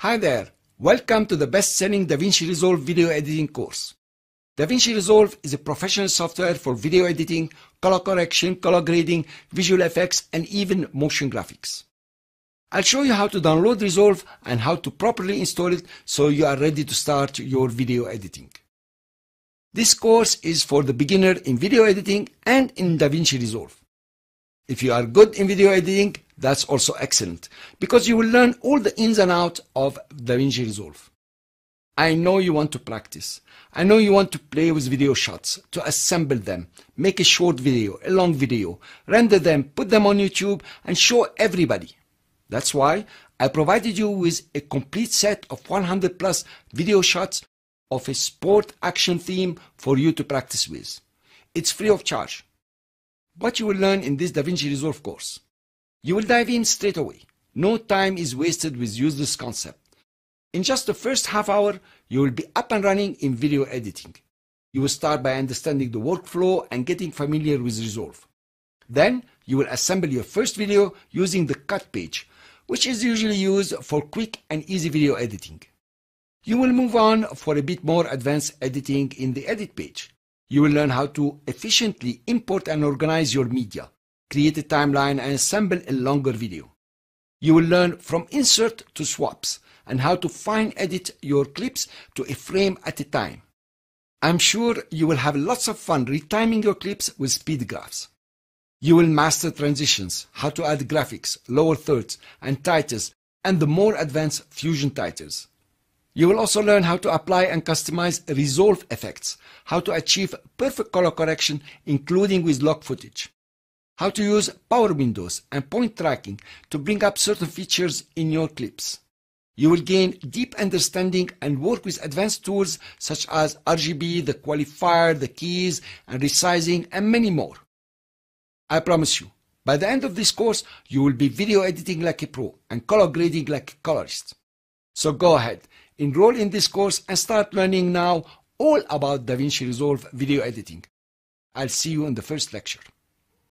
Hi there, welcome to the best-selling DaVinci Resolve video editing course. DaVinci Resolve is a professional software for video editing, color correction, color grading, visual effects, and even motion graphics. I'll show you how to download Resolve and how to properly install it so you are ready to start your video editing. This course is for the beginner in video editing and in DaVinci Resolve. If you are good in video editing, that's also excellent because you will learn all the ins and outs of DaVinci Resolve. I know you want to practice. I know you want to play with video shots, to assemble them, make a short video, a long video, render them, put them on YouTube, and show everybody. That's why I provided you with a complete set of 100 plus video shots of a sport action theme for you to practice with. It's free of charge. What you will learn in this DaVinci Resolve course you will dive in straight away. No time is wasted with useless concept. In just the first half hour, you will be up and running in video editing. You will start by understanding the workflow and getting familiar with Resolve. Then you will assemble your first video using the cut page, which is usually used for quick and easy video editing. You will move on for a bit more advanced editing in the edit page. You will learn how to efficiently import and organize your media, create a timeline and assemble a longer video. You will learn from insert to swaps and how to fine edit your clips to a frame at a time. I'm sure you will have lots of fun retiming your clips with speed graphs. You will master transitions, how to add graphics, lower thirds and titles, and the more advanced fusion titles. You will also learn how to apply and customize resolve effects, how to achieve perfect color correction, including with log footage how to use power windows and point tracking to bring up certain features in your clips. You will gain deep understanding and work with advanced tools such as RGB, the qualifier, the keys, and resizing, and many more. I promise you, by the end of this course, you will be video editing like a pro and color grading like a colorist. So go ahead, enroll in this course and start learning now all about DaVinci Resolve video editing. I'll see you in the first lecture.